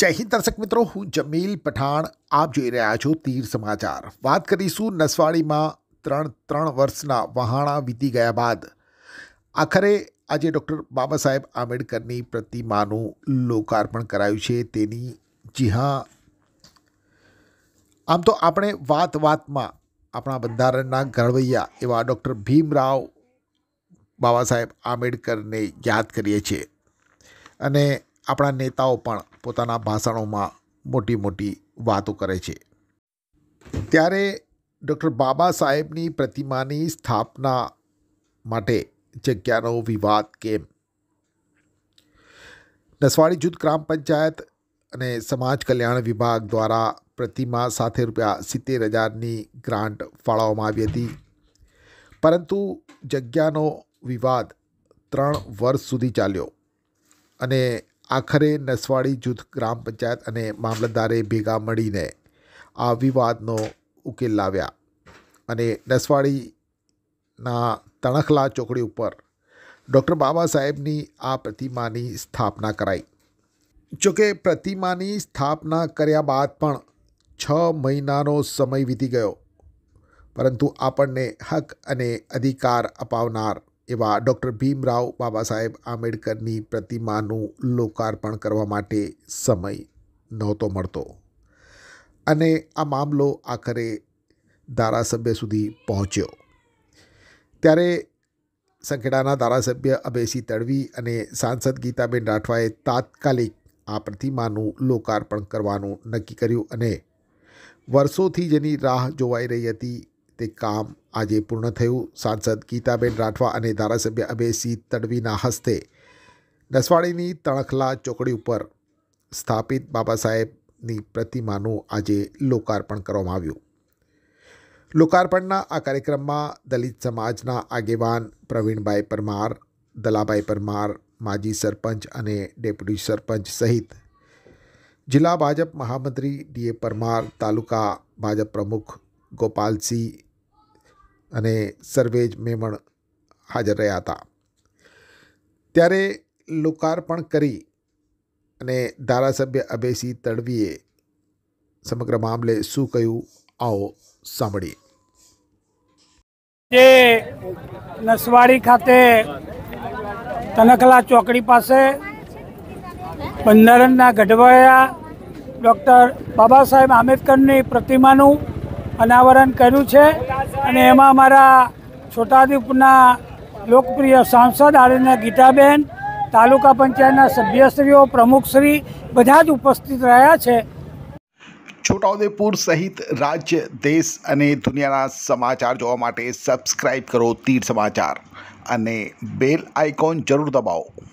જય હિન્દ દર્શક મિત્રો હું જમીલ પઠાણ આપ જોઈ રહ્યા છો તીર સમાચાર વાત કરીશું નસવાડીમાં ત્રણ ત્રણ વર્ષના વહાણા વીતી ગયા બાદ આખરે આજે ડૉક્ટર બાબા સાહેબ આંબેડકરની પ્રતિમાનું લોકાર્પણ કરાયું છે તેની જી હા આમ તો આપણે વાત વાતમાં આપણા બંધારણના ઘડવૈયા એવા ડૉક્ટર ભીમરાવ બાબા સાહેબ આંબેડકરને યાદ કરીએ છીએ અને આપણા નેતાઓ પણ પોતાના ભાષણોમાં મોટી મોટી વાતો કરે છે ત્યારે ડૉક્ટર બાબા સાહેબની પ્રતિમાની સ્થાપના માટે જગ્યાનો વિવાદ કેમ નસવાડી જૂથ ગ્રામ પંચાયત અને સમાજ કલ્યાણ વિભાગ દ્વારા પ્રતિમા સાથે રૂપિયા સિત્તેર હજારની ગ્રાન્ટ ફાળવવામાં આવી હતી પરંતુ જગ્યાનો વિવાદ ત્રણ વર્ષ સુધી ચાલ્યો અને આખરે નસવાડી જૂથ ગ્રામ પંચાયત અને મામલતદારે ભેગા મળીને આ વિવાદનો ઉકેલ લાવ્યા અને નસવાડીના તણખલા ચોકડી ઉપર ડૉક્ટર બાબા સાહેબની આ પ્રતિમાની સ્થાપના કરાઈ જોકે પ્રતિમાની સ્થાપના કર્યા બાદ પણ છ મહિનાનો સમય વીતી ગયો પરંતુ આપણને હક અને અધિકાર અપાવનાર એવા ડૉક્ટર ભીમરાવ બાબા સાહેબ આંબેડકરની પ્રતિમાનું લોકાર્પણ કરવા માટે સમય નહોતો મળતો અને આ મામલો આખરે ધારાસભ્ય સુધી પહોંચ્યો ત્યારે સંખેડાના ધારાસભ્ય અભયસિંહ તડવી અને સાંસદ ગીતાબેન રાઠવાએ તાત્કાલિક આ પ્રતિમાનું લોકાર્પણ કરવાનું નક્કી કર્યું અને વર્ષોથી જેની રાહ જોવાઈ રહી હતી તે કામ આજે પૂર્ણ થયું સાંસદ ગીતાબેન રાઠવા અને ધારાસભ્ય અભયસિંહ તડવીના હસ્તે નસવાડીની તણખલા ચોકડી ઉપર સ્થાપિત બાબા સાહેબની પ્રતિમાનું આજે લોકાર્પણ કરવામાં આવ્યું લોકાર્પણના આ કાર્યક્રમમાં દલિત સમાજના આગેવાન પ્રવીણભાઈ પરમાર દલાભાઈ પરમાર માજી સરપંચ અને ડેપ્યુટી સરપંચ સહિત જિલ્લા ભાજપ મહામંત્રી ડીએ પરમાર તાલુકા ભાજપ પ્રમુખ ગોપાલસિંહ અને સર્વેજ મેમણ હાજર રહ્યા હતા ત્યારે લોકાર્પણ કરી અને ધારાસભ્ય અભયસિંહ તડવીએ સમગ્ર મામલે શું કહ્યું આવો સાંભળીએ જે નસવાડી ખાતે તનકલા ચોકડી પાસે બંધારણના ગઢવાયા ડૉક્ટર બાબા સાહેબ આંબેડકરની પ્રતિમાનું અનાવરણ કર્યું છે અને એમાં અમારા છોટાઉદેપુરના લોકપ્રિય સાંસદ આરણ્ય ગીતાબેન તાલુકા પંચાયતના સભ્યશ્રીઓ પ્રમુખશ્રી બધા જ ઉપસ્થિત રહ્યા છે છોટાઉદેપુર સહિત રાજ્ય દેશ અને દુનિયાના સમાચાર જોવા માટે સબસ્ક્રાઈબ કરો તીર સમાચાર અને બેલ આઇકોન જરૂર દબાવો